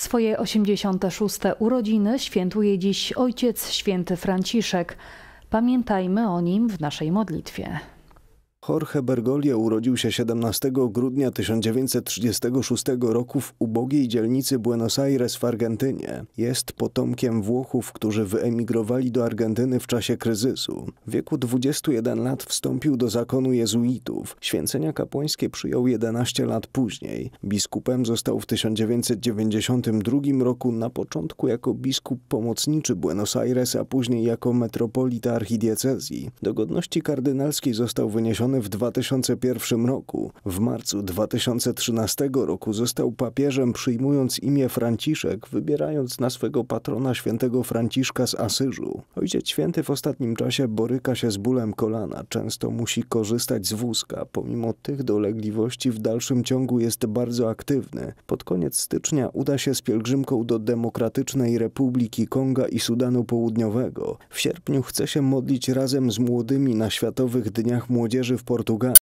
Swoje 86. urodziny świętuje dziś ojciec święty Franciszek. Pamiętajmy o nim w naszej modlitwie. Jorge Bergoglio urodził się 17 grudnia 1936 roku w ubogiej dzielnicy Buenos Aires w Argentynie. Jest potomkiem Włochów, którzy wyemigrowali do Argentyny w czasie kryzysu. W wieku 21 lat wstąpił do zakonu jezuitów. Święcenia kapłańskie przyjął 11 lat później. Biskupem został w 1992 roku na początku jako biskup pomocniczy Buenos Aires, a później jako metropolita archidiecezji. Do godności kardynalskiej został wyniesiony w 2001 roku. W marcu 2013 roku został papieżem przyjmując imię Franciszek, wybierając na swego patrona świętego Franciszka z Asyżu. Ojciec święty w ostatnim czasie boryka się z bólem kolana, często musi korzystać z wózka. Pomimo tych dolegliwości w dalszym ciągu jest bardzo aktywny. Pod koniec stycznia uda się z pielgrzymką do Demokratycznej Republiki Konga i Sudanu Południowego. W sierpniu chce się modlić razem z młodymi na Światowych Dniach Młodzieży Portugal